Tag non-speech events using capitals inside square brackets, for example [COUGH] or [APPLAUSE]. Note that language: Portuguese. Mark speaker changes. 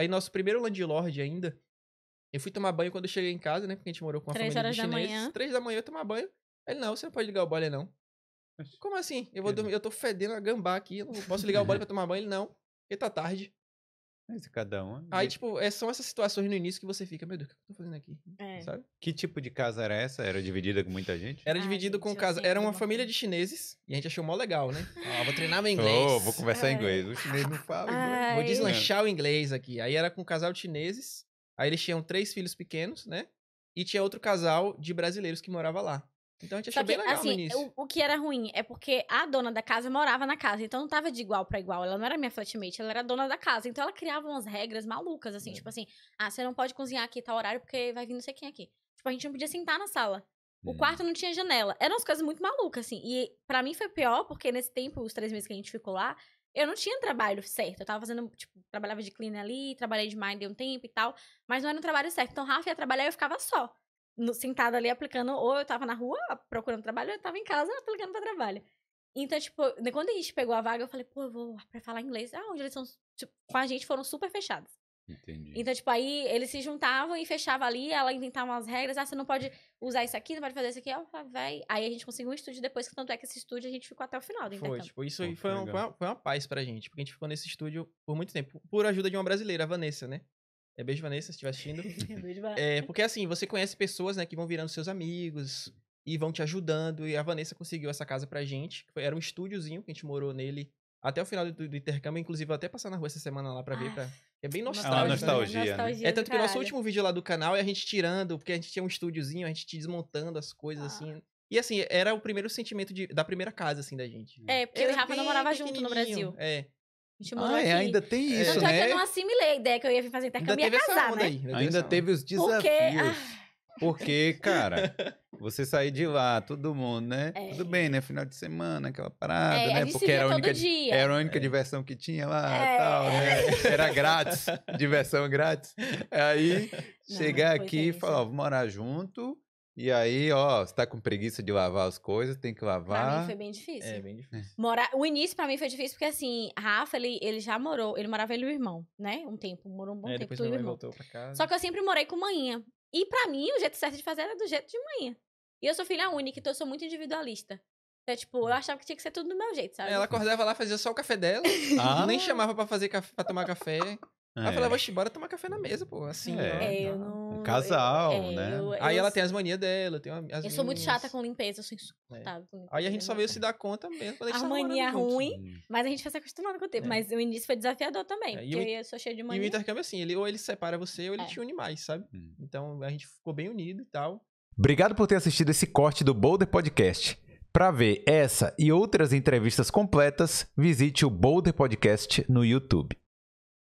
Speaker 1: Aí nosso primeiro landlord ainda. Eu fui tomar banho quando eu cheguei em casa, né? Porque a gente morou com a família horas de Da manhã. Três da manhã eu tomar banho. Ele, não, você não pode ligar o boiler, não. Como assim? Eu vou dormir, eu tô fedendo a gambá aqui, eu não posso ligar o boiler pra tomar banho? Ele, não, porque tá tarde. Mas é cada um. Aí, tipo, é, são essas situações no início que você fica, meu Deus, o que eu tô fazendo aqui? É. Sabe? Que tipo de casa era essa? Era dividida com muita gente? Era ah, dividido com casa. Era uma família de chineses e a gente achou mó legal, né? [LAUGHS] Ó, vou treinar meu inglês. Oh, vou conversar em é. inglês. O chinês não fala inglês. Vou deslanchar o é. inglês aqui. Aí era com um casal de chineses. Aí eles tinham três filhos pequenos, né? E tinha outro casal de brasileiros que morava lá. Então a gente achou que, bem legal assim, no início.
Speaker 2: O, o que era ruim é porque a dona da casa morava na casa, então não tava de igual para igual. Ela não era minha flatmate, ela era dona da casa. Então ela criava umas regras malucas, assim, é. tipo assim, ah, você não pode cozinhar aqui tal horário porque vai vir não sei quem aqui. Tipo, a gente não podia sentar na sala. O é. quarto não tinha janela. Eram umas coisas muito malucas, assim. E para mim foi pior, porque nesse tempo, os três meses que a gente ficou lá, eu não tinha trabalho certo. Eu tava fazendo, tipo, trabalhava de cleaner ali, trabalhei de mind um tempo e tal. Mas não era um trabalho certo. Então, Rafa ia trabalhar e eu ficava só no, sentada ali aplicando, ou eu tava na rua ah, procurando trabalho, ou eu tava em casa aplicando pra trabalho. Então, tipo, quando a gente pegou a vaga, eu falei, pô, eu vou pra falar inglês. Ah, onde eles são, tipo, com a gente foram super fechados. Entendi. Então, tipo, aí eles se juntavam e fechavam ali, ela inventava umas regras, ah, você não pode usar isso aqui, não pode fazer isso aqui. Eu falei, ah, véi. Aí a gente conseguiu um estúdio depois, que tanto é que esse estúdio a gente ficou até o final do intercâmbio. Foi, tipo,
Speaker 1: isso aí foi, um, foi, uma, foi uma paz pra gente, porque a gente ficou nesse estúdio por muito tempo, por ajuda de uma brasileira, a Vanessa, né? É beijo, Vanessa, se estiver assistindo. [LAUGHS] beijo, Vanessa. É, porque assim, você conhece pessoas, né, que vão virando seus amigos e vão te ajudando. E a Vanessa conseguiu essa casa pra gente. Era um estúdiozinho que a gente morou nele até o final do, do intercâmbio. Inclusive, eu até passar na rua essa semana lá pra ver. Ah. Pra... É bem ah, nostálgico. Ah, nostalgia. Né? nostalgia é tanto que o nosso último vídeo lá do canal é a gente tirando, porque a gente tinha um estúdiozinho, a gente desmontando as coisas ah. assim. E assim, era o primeiro sentimento de, da primeira casa, assim, da gente. É, porque era eu e Rafa não morava junto no Brasil. É. Ah, é? aqui. é, ainda tem é. isso, Tanto né? É que eu né? não
Speaker 2: assimilei a ideia que eu ia fazer intercâmbio ainda e ia casar, né? Aí,
Speaker 1: ainda, teve os desafios. Porque... Ah. Porque, cara, [LAUGHS] você sair de lá, todo mundo, né? É. Tudo bem, né? Final de semana, aquela parada, é, né? Porque era a, única, dia. era a única é. diversão que tinha lá é. tal, né? [LAUGHS] Era grátis, diversão grátis. Aí, não, chegar aqui e falar, vamos vou morar junto e aí, ó, você tá com preguiça de lavar as coisas, tem que lavar. Pra mim foi bem difícil. É, bem difícil.
Speaker 2: É. Morar... O início pra mim foi difícil porque, assim, Rafa, ele, ele já morou, ele morava ele e o irmão, né? Um tempo, morou um bom é, tempo, Depois e o irmão. Voltou pra casa. Só que eu sempre morei com manhinha. E pra mim, o jeito certo de fazer era do jeito de manhã. E eu sou filha única, então eu sou muito individualista. Então, tipo, eu achava que tinha que ser tudo do meu jeito, sabe? Ela acordava
Speaker 1: lá, fazia só o café dela. [LAUGHS] Ah. Nem chamava pra fazer café, pra tomar café. É. Ela falava, oxe, bora tomar café na mesa, pô. Assim, é, é não... Um casal, eu, é, né? Eu, eu, aí ela tem as manias dela, tem as Eu minhas... sou muito chata
Speaker 2: com limpeza, eu sou insuportável é. com
Speaker 1: limpeza. Aí a gente só veio se dar conta mesmo. Quando a, gente a mania ruim, juntos.
Speaker 2: mas a gente foi se acostumando com o tempo. É. Mas o início foi desafiador também, é. porque eu sou cheia de mania. E o intercâmbio,
Speaker 1: assim, ele, ou ele separa você ou ele é. te une mais, sabe? Hum. Então a gente ficou bem unido e tal. Obrigado por ter assistido esse corte do Boulder Podcast. Para ver essa e outras entrevistas completas, visite o Boulder Podcast no YouTube.